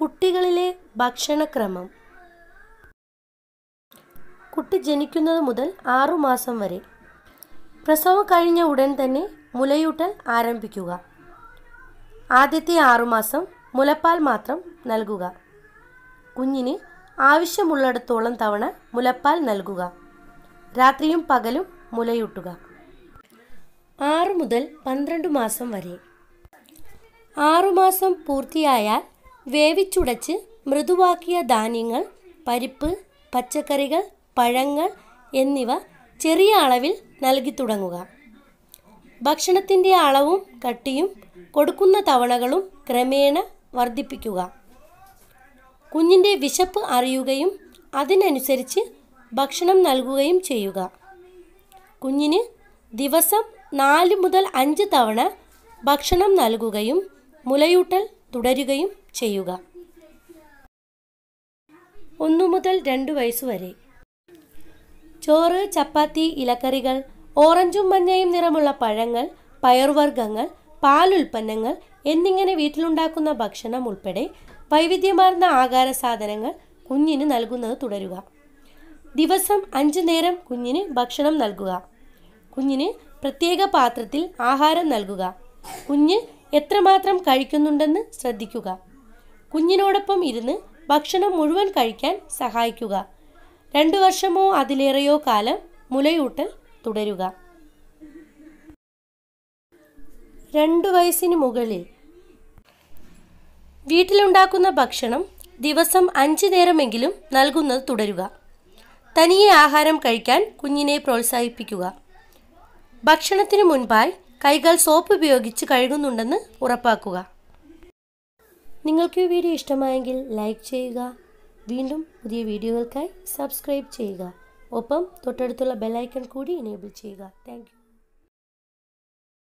കുട്ടികളിലെ ഭക്ഷണക്രമം കുട്ടി ജനിക്കുന്നത് മുതൽ ആറുമാസം വരെ പ്രസവം കഴിഞ്ഞ ഉടൻ തന്നെ മുലയൂട്ടൽ ആരംഭിക്കുക ആദ്യത്തെ ആറുമാസം മുലപ്പാൽ മാത്രം നൽകുക കുഞ്ഞിന് ആവശ്യമുള്ളിടത്തോളം തവണ മുലപ്പാൽ നൽകുക രാത്രിയും പകലും മുലയൂട്ടുക ആറ് മുതൽ പന്ത്രണ്ട് മാസം വരെ ആറുമാസം പൂർത്തിയായാൽ വേവിച്ചുടച്ച് മൃദുവാക്കിയ ധാന്യങ്ങൾ പരിപ്പ് പച്ചക്കറികൾ പഴങ്ങൾ എന്നിവ ചെറിയ അളവിൽ നൽകി തുടങ്ങുക ഭക്ഷണത്തിൻ്റെ അളവും കട്ടിയും കൊടുക്കുന്ന തവണകളും ക്രമേണ വർദ്ധിപ്പിക്കുക കുഞ്ഞിൻ്റെ വിശപ്പ് അറിയുകയും അതിനനുസരിച്ച് ഭക്ഷണം നൽകുകയും ചെയ്യുക കുഞ്ഞിന് ദിവസം നാല് മുതൽ അഞ്ച് തവണ ഭക്ഷണം നൽകുകയും മുലയൂട്ടൽ തുടരുകയും ചെയ്യുക ഒന്നു മുതൽ രണ്ടു വയസ്സുവരെ ചോറ് ചപ്പാത്തി ഇലക്കറികൾ ഓറഞ്ചും മഞ്ഞയും നിറമുള്ള പഴങ്ങൾ പയർവർഗ്ഗങ്ങൾ പാലുൽപ്പന്നങ്ങൾ എന്നിങ്ങനെ വീട്ടിലുണ്ടാക്കുന്ന ഭക്ഷണം ഉൾപ്പെടെ വൈവിധ്യമാർന്ന ആകാര സാധനങ്ങൾ കുഞ്ഞിന് നൽകുന്നത് തുടരുക ദിവസം അഞ്ചു നേരം കുഞ്ഞിന് ഭക്ഷണം നൽകുക കുഞ്ഞിന് പ്രത്യേക പാത്രത്തിൽ ആഹാരം നൽകുക കുഞ്ഞ് എത്രമാത്രം കഴിക്കുന്നുണ്ടെന്ന് ശ്രദ്ധിക്കുക കുഞ്ഞിനോടൊപ്പം ഇരുന്ന് ഭക്ഷണം മുഴുവൻ കഴിക്കാൻ സഹായിക്കുക രണ്ടു വർഷമോ അതിലേറെയോ കാലം മുലയൂട്ടൽ തുടരുക രണ്ടു വയസ്സിന് മുകളിൽ വീട്ടിലുണ്ടാക്കുന്ന ഭക്ഷണം ദിവസം അഞ്ചു നേരമെങ്കിലും നൽകുന്നത് തുടരുക തനിയെ ആഹാരം കഴിക്കാൻ കുഞ്ഞിനെ പ്രോത്സാഹിപ്പിക്കുക ഭക്ഷണത്തിനു മുൻപായി കൈകൾ സോപ്പ് ഉപയോഗിച്ച് കഴുകുന്നുണ്ടെന്ന് ഉറപ്പാക്കുക നിങ്ങൾക്ക് ഈ വീഡിയോ ഇഷ്ടമായെങ്കിൽ ലൈക്ക് ചെയ്യുക വീണ്ടും പുതിയ വീഡിയോകൾക്കായി സബ്സ്ക്രൈബ് ചെയ്യുക ഒപ്പം തൊട്ടടുത്തുള്ള ബെല്ലൈക്കൺ കൂടി എനേബിൾ ചെയ്യുക താങ്ക്